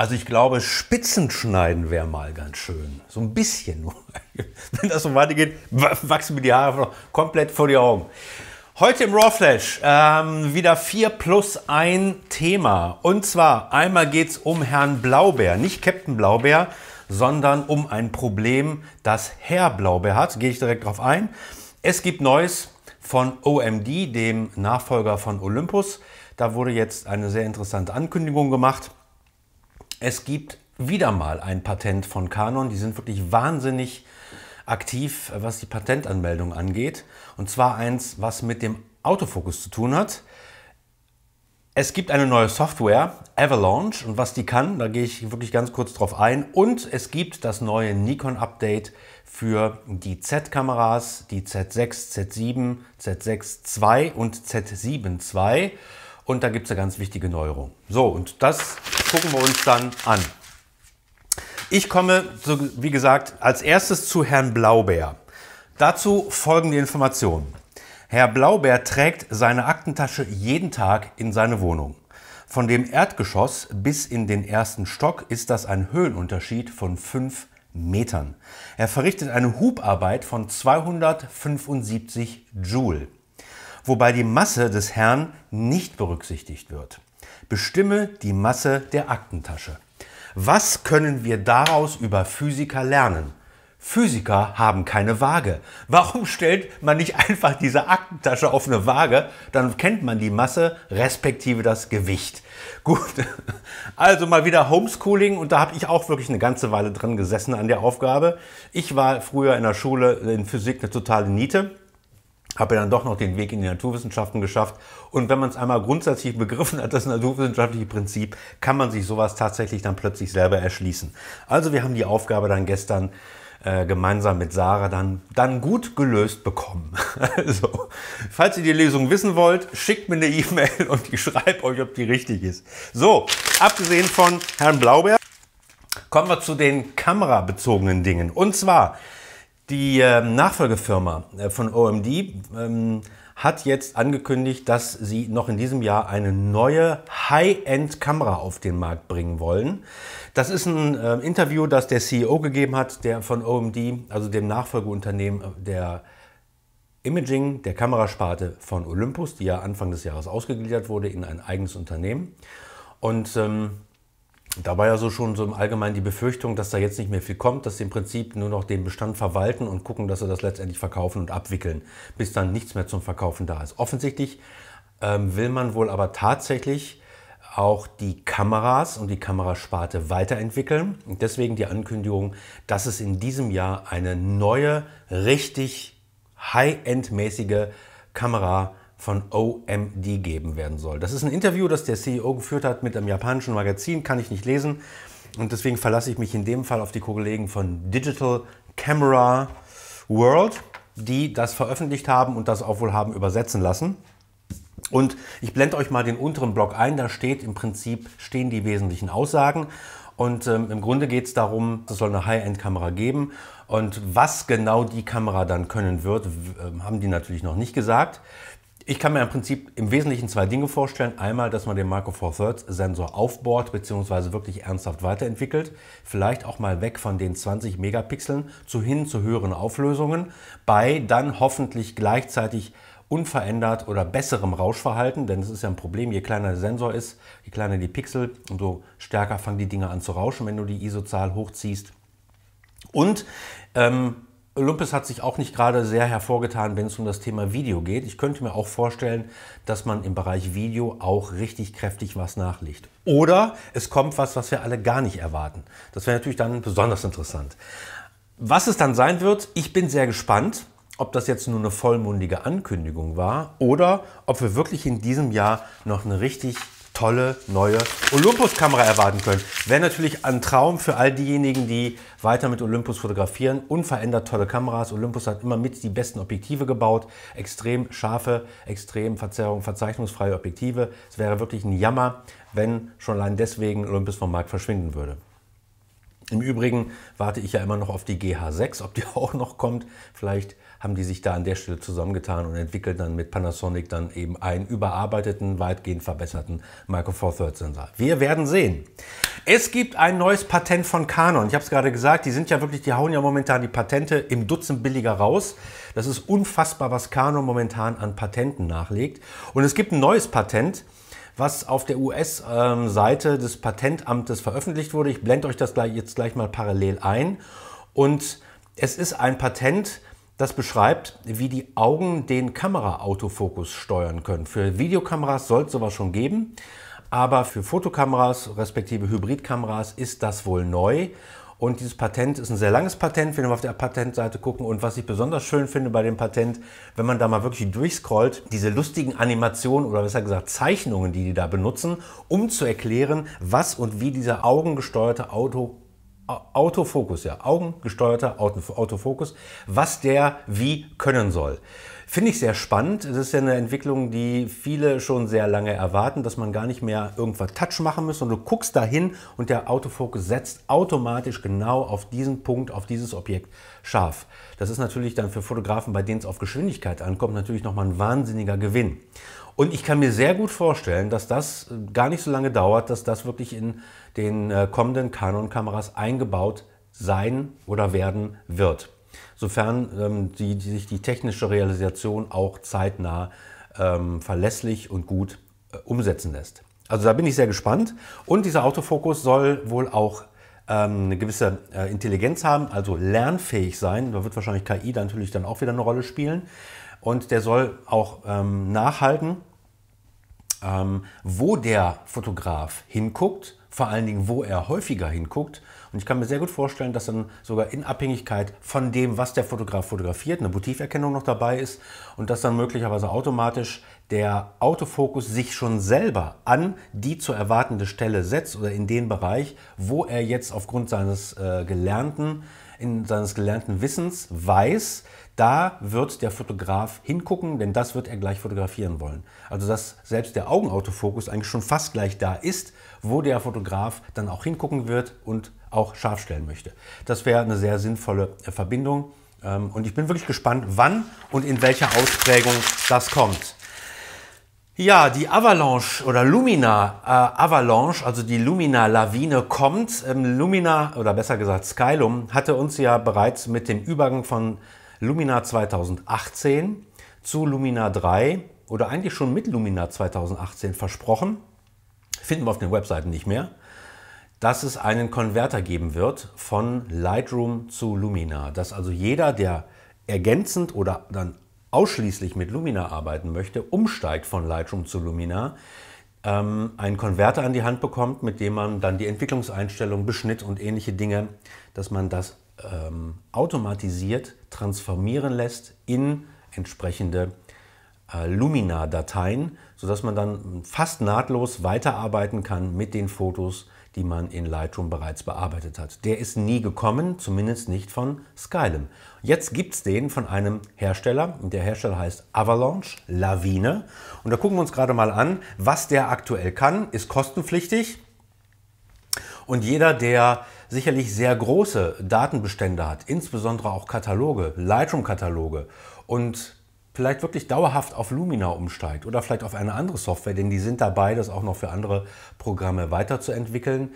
Also ich glaube, Spitzenschneiden wäre mal ganz schön. So ein bisschen nur. Wenn das so weitergeht, wachsen mir die Haare komplett vor die Augen. Heute im Raw Flash ähm, wieder 4 plus ein Thema. Und zwar einmal geht es um Herrn Blaubeer, nicht Captain Blaubeer, sondern um ein Problem, das Herr Blaubeer hat. Gehe ich direkt drauf ein. Es gibt Neues von OMD, dem Nachfolger von Olympus. Da wurde jetzt eine sehr interessante Ankündigung gemacht. Es gibt wieder mal ein Patent von Canon. Die sind wirklich wahnsinnig aktiv, was die Patentanmeldung angeht. Und zwar eins, was mit dem Autofokus zu tun hat. Es gibt eine neue Software, Avalanche, und was die kann, da gehe ich wirklich ganz kurz drauf ein. Und es gibt das neue Nikon-Update für die Z-Kameras, die Z6, Z7, Z6 II und Z7 II. Und da gibt es eine ganz wichtige Neuerung. So, und das gucken wir uns dann an. Ich komme, so wie gesagt, als erstes zu Herrn Blaubeer. Dazu folgende Informationen. Herr Blaubeer trägt seine Aktentasche jeden Tag in seine Wohnung. Von dem Erdgeschoss bis in den ersten Stock ist das ein Höhenunterschied von 5 Metern. Er verrichtet eine Hubarbeit von 275 Joule wobei die Masse des Herrn nicht berücksichtigt wird. Bestimme die Masse der Aktentasche. Was können wir daraus über Physiker lernen? Physiker haben keine Waage. Warum stellt man nicht einfach diese Aktentasche auf eine Waage? Dann kennt man die Masse respektive das Gewicht. Gut, also mal wieder Homeschooling und da habe ich auch wirklich eine ganze Weile dran gesessen an der Aufgabe. Ich war früher in der Schule in Physik eine totale Niete habe ja dann doch noch den Weg in die Naturwissenschaften geschafft. Und wenn man es einmal grundsätzlich begriffen hat, das naturwissenschaftliche Prinzip, kann man sich sowas tatsächlich dann plötzlich selber erschließen. Also wir haben die Aufgabe dann gestern äh, gemeinsam mit Sarah dann, dann gut gelöst bekommen. Also, falls ihr die Lösung wissen wollt, schickt mir eine E-Mail und ich schreibe euch, ob die richtig ist. So, abgesehen von Herrn Blaubeer, kommen wir zu den kamerabezogenen Dingen. Und zwar die ähm, Nachfolgefirma äh, von OMD ähm, hat jetzt angekündigt, dass sie noch in diesem Jahr eine neue High-End-Kamera auf den Markt bringen wollen. Das ist ein ähm, Interview, das der CEO gegeben hat, der von OMD, also dem Nachfolgeunternehmen äh, der Imaging, der Kamerasparte von Olympus, die ja Anfang des Jahres ausgegliedert wurde in ein eigenes Unternehmen. Und ähm, da war ja so schon so im Allgemeinen die Befürchtung, dass da jetzt nicht mehr viel kommt, dass sie im Prinzip nur noch den Bestand verwalten und gucken, dass sie das letztendlich verkaufen und abwickeln, bis dann nichts mehr zum Verkaufen da ist. Offensichtlich ähm, will man wohl aber tatsächlich auch die Kameras und die Kamerasparte weiterentwickeln. Und deswegen die Ankündigung, dass es in diesem Jahr eine neue, richtig high-end-mäßige Kamera gibt von OMD geben werden soll. Das ist ein Interview, das der CEO geführt hat mit einem japanischen Magazin, kann ich nicht lesen. Und deswegen verlasse ich mich in dem Fall auf die Kollegen von Digital Camera World, die das veröffentlicht haben und das auch wohl haben übersetzen lassen. Und ich blende euch mal den unteren Block ein, da steht im Prinzip, stehen die wesentlichen Aussagen. Und ähm, im Grunde geht es darum, es soll eine High-End-Kamera geben. Und was genau die Kamera dann können wird, ähm, haben die natürlich noch nicht gesagt. Ich kann mir im Prinzip im Wesentlichen zwei Dinge vorstellen. Einmal, dass man den Marco Four Thirds Sensor aufbohrt bzw. wirklich ernsthaft weiterentwickelt. Vielleicht auch mal weg von den 20 Megapixeln zu hin zu höheren Auflösungen. Bei dann hoffentlich gleichzeitig unverändert oder besserem Rauschverhalten, denn es ist ja ein Problem, je kleiner der Sensor ist, je kleiner die Pixel, umso stärker fangen die Dinge an zu rauschen, wenn du die ISO-Zahl hochziehst. Und ähm, Olympus hat sich auch nicht gerade sehr hervorgetan, wenn es um das Thema Video geht. Ich könnte mir auch vorstellen, dass man im Bereich Video auch richtig kräftig was nachlegt. Oder es kommt was, was wir alle gar nicht erwarten. Das wäre natürlich dann besonders interessant. Was es dann sein wird, ich bin sehr gespannt, ob das jetzt nur eine vollmundige Ankündigung war oder ob wir wirklich in diesem Jahr noch eine richtig tolle neue Olympus-Kamera erwarten können. Wäre natürlich ein Traum für all diejenigen, die weiter mit Olympus fotografieren. Unverändert tolle Kameras. Olympus hat immer mit die besten Objektive gebaut. Extrem scharfe, extrem Verzerrung, verzeichnungsfreie Objektive. Es wäre wirklich ein Jammer, wenn schon allein deswegen Olympus vom Markt verschwinden würde. Im Übrigen warte ich ja immer noch auf die GH6, ob die auch noch kommt. Vielleicht haben die sich da an der Stelle zusammengetan und entwickelt dann mit Panasonic dann eben einen überarbeiteten, weitgehend verbesserten Micro Four Thirds Sensor. Wir werden sehen. Es gibt ein neues Patent von Canon. Ich habe es gerade gesagt, die sind ja wirklich, die hauen ja momentan die Patente im Dutzend billiger raus. Das ist unfassbar, was Canon momentan an Patenten nachlegt. Und es gibt ein neues Patent, was auf der US-Seite ähm, des Patentamtes veröffentlicht wurde. Ich blende euch das jetzt gleich mal parallel ein. Und es ist ein Patent, das beschreibt, wie die Augen den Kamera-Autofokus steuern können. Für Videokameras soll es sowas schon geben, aber für Fotokameras respektive Hybridkameras ist das wohl neu. Und dieses Patent ist ein sehr langes Patent, wenn wir auf der Patentseite gucken. Und was ich besonders schön finde bei dem Patent, wenn man da mal wirklich durchscrollt, diese lustigen Animationen oder besser gesagt Zeichnungen, die die da benutzen, um zu erklären, was und wie dieser augengesteuerte Auto Autofokus, ja, augengesteuerter Autofokus, was der wie können soll. Finde ich sehr spannend. Das ist ja eine Entwicklung, die viele schon sehr lange erwarten, dass man gar nicht mehr irgendwas Touch machen muss und du guckst dahin und der Autofokus setzt automatisch genau auf diesen Punkt, auf dieses Objekt scharf. Das ist natürlich dann für Fotografen, bei denen es auf Geschwindigkeit ankommt, natürlich nochmal ein wahnsinniger Gewinn. Und ich kann mir sehr gut vorstellen, dass das gar nicht so lange dauert, dass das wirklich in den äh, kommenden Canon-Kameras eingebaut sein oder werden wird sofern ähm, die, die sich die technische Realisation auch zeitnah ähm, verlässlich und gut äh, umsetzen lässt. Also da bin ich sehr gespannt. Und dieser Autofokus soll wohl auch ähm, eine gewisse äh, Intelligenz haben, also lernfähig sein. Da wird wahrscheinlich KI dann natürlich dann auch wieder eine Rolle spielen. Und der soll auch ähm, nachhalten, ähm, wo der Fotograf hinguckt, vor allen Dingen, wo er häufiger hinguckt und ich kann mir sehr gut vorstellen, dass dann sogar in Abhängigkeit von dem, was der Fotograf fotografiert, eine Motiverkennung noch dabei ist und dass dann möglicherweise automatisch der Autofokus sich schon selber an die zu erwartende Stelle setzt oder in den Bereich, wo er jetzt aufgrund seines äh, Gelernten, in seines gelernten Wissens weiß, da wird der Fotograf hingucken, denn das wird er gleich fotografieren wollen. Also dass selbst der Augenautofokus eigentlich schon fast gleich da ist, wo der Fotograf dann auch hingucken wird und auch scharf stellen möchte. Das wäre eine sehr sinnvolle äh, Verbindung. Ähm, und ich bin wirklich gespannt, wann und in welcher Ausprägung das kommt. Ja, die Avalanche oder Lumina äh, Avalanche, also die Lumina Lawine kommt. Ähm, Lumina oder besser gesagt Skylum hatte uns ja bereits mit dem Übergang von Lumina 2018 zu Lumina 3 oder eigentlich schon mit Lumina 2018 versprochen, finden wir auf den Webseiten nicht mehr, dass es einen Konverter geben wird von Lightroom zu Lumina. Dass also jeder, der ergänzend oder dann ausschließlich mit Lumina arbeiten möchte, umsteigt von Lightroom zu Lumina, ähm, einen Konverter an die Hand bekommt, mit dem man dann die Entwicklungseinstellungen, Beschnitt und ähnliche Dinge, dass man das ähm, automatisiert transformieren lässt in entsprechende äh, Lumina-Dateien, sodass man dann fast nahtlos weiterarbeiten kann mit den Fotos, die man in Lightroom bereits bearbeitet hat. Der ist nie gekommen, zumindest nicht von Skylum. Jetzt gibt es den von einem Hersteller, der Hersteller heißt Avalanche, Lawine. Und da gucken wir uns gerade mal an, was der aktuell kann, ist kostenpflichtig und jeder, der sicherlich sehr große Datenbestände hat, insbesondere auch Kataloge, Lightroom-Kataloge und vielleicht wirklich dauerhaft auf Lumina umsteigt oder vielleicht auf eine andere Software, denn die sind dabei, das auch noch für andere Programme weiterzuentwickeln,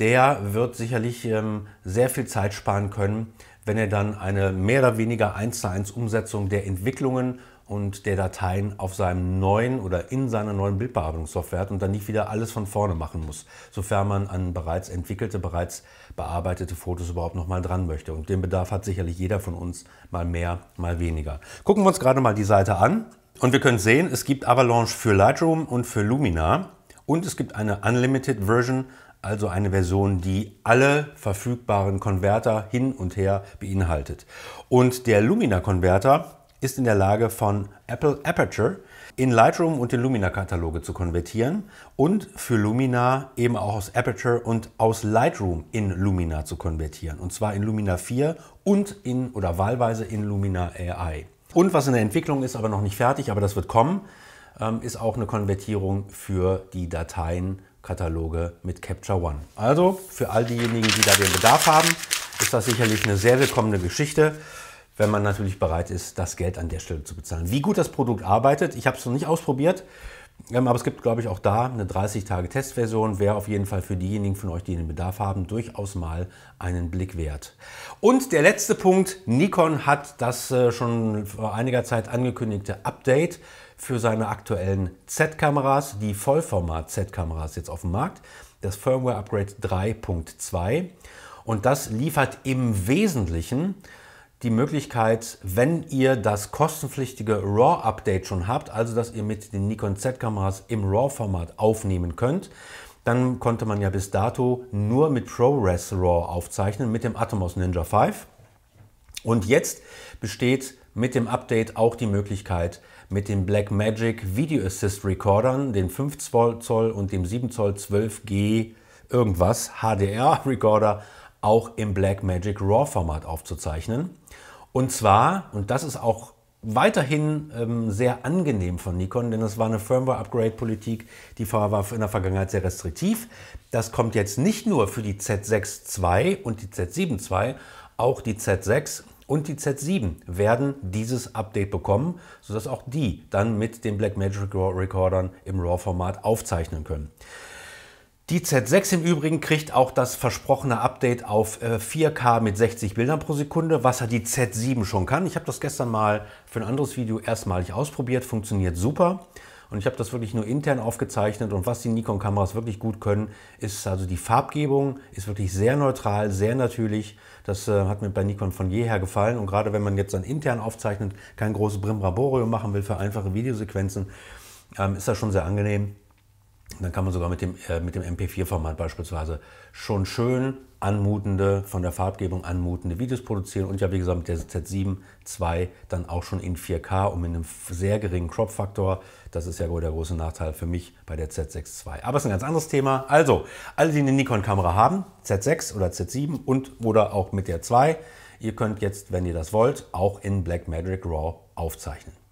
der wird sicherlich ähm, sehr viel Zeit sparen können, wenn er dann eine mehr oder weniger 1 zu 1 Umsetzung der Entwicklungen und der Dateien auf seinem neuen oder in seiner neuen Bildbearbeitungssoftware hat und dann nicht wieder alles von vorne machen muss, sofern man an bereits entwickelte, bereits bearbeitete Fotos überhaupt nochmal dran möchte. Und den Bedarf hat sicherlich jeder von uns mal mehr, mal weniger. Gucken wir uns gerade mal die Seite an und wir können sehen, es gibt Avalanche für Lightroom und für Luminar und es gibt eine Unlimited Version, also eine Version, die alle verfügbaren Konverter hin und her beinhaltet. Und der Lumina-Konverter, ist in der Lage, von Apple Aperture in Lightroom und in Lumina-Kataloge zu konvertieren und für Lumina eben auch aus Aperture und aus Lightroom in Lumina zu konvertieren. Und zwar in Lumina 4 und in oder wahlweise in Lumina AI. Und was in der Entwicklung ist, aber noch nicht fertig, aber das wird kommen, ähm, ist auch eine Konvertierung für die Dateienkataloge mit Capture One. Also für all diejenigen, die da den Bedarf haben, ist das sicherlich eine sehr willkommene Geschichte wenn man natürlich bereit ist, das Geld an der Stelle zu bezahlen. Wie gut das Produkt arbeitet, ich habe es noch nicht ausprobiert, ähm, aber es gibt, glaube ich, auch da eine 30-Tage-Testversion. Wäre auf jeden Fall für diejenigen von euch, die den Bedarf haben, durchaus mal einen Blick wert. Und der letzte Punkt, Nikon hat das äh, schon vor einiger Zeit angekündigte Update für seine aktuellen Z-Kameras, die Vollformat-Z-Kameras jetzt auf dem Markt, das Firmware Upgrade 3.2. Und das liefert im Wesentlichen die Möglichkeit, wenn ihr das kostenpflichtige RAW-Update schon habt, also dass ihr mit den Nikon Z-Kameras im RAW-Format aufnehmen könnt, dann konnte man ja bis dato nur mit ProRes RAW aufzeichnen, mit dem Atomos Ninja 5. Und jetzt besteht mit dem Update auch die Möglichkeit, mit den Blackmagic Video Assist Recordern, den 5 Zoll und dem 7 Zoll 12G irgendwas HDR Recorder, auch im Blackmagic RAW Format aufzuzeichnen. Und zwar, und das ist auch weiterhin ähm, sehr angenehm von Nikon, denn das war eine Firmware-Upgrade-Politik, die war in der Vergangenheit sehr restriktiv. Das kommt jetzt nicht nur für die Z6 II und die Z7 II, auch die Z6 und die Z7 werden dieses Update bekommen, sodass auch die dann mit den Blackmagic Recordern im RAW-Format aufzeichnen können. Die Z6 im Übrigen kriegt auch das versprochene Update auf 4K äh, mit 60 Bildern pro Sekunde, was ja die Z7 schon kann. Ich habe das gestern mal für ein anderes Video erstmalig ausprobiert, funktioniert super. Und ich habe das wirklich nur intern aufgezeichnet und was die Nikon-Kameras wirklich gut können, ist also die Farbgebung, ist wirklich sehr neutral, sehr natürlich. Das äh, hat mir bei Nikon von jeher gefallen und gerade wenn man jetzt dann intern aufzeichnet, kein großes Brimbraborium machen will für einfache Videosequenzen, ähm, ist das schon sehr angenehm dann kann man sogar mit dem, äh, mit dem MP4-Format beispielsweise schon schön anmutende, von der Farbgebung anmutende Videos produzieren und ja, wie gesagt, mit der Z7 II dann auch schon in 4K und mit einem sehr geringen Crop-Faktor. Das ist ja wohl der große Nachteil für mich bei der Z6 II. Aber es ist ein ganz anderes Thema. Also, alle, die eine Nikon-Kamera haben, Z6 oder Z7 und oder auch mit der 2, ihr könnt jetzt, wenn ihr das wollt, auch in Blackmagic RAW aufzeichnen.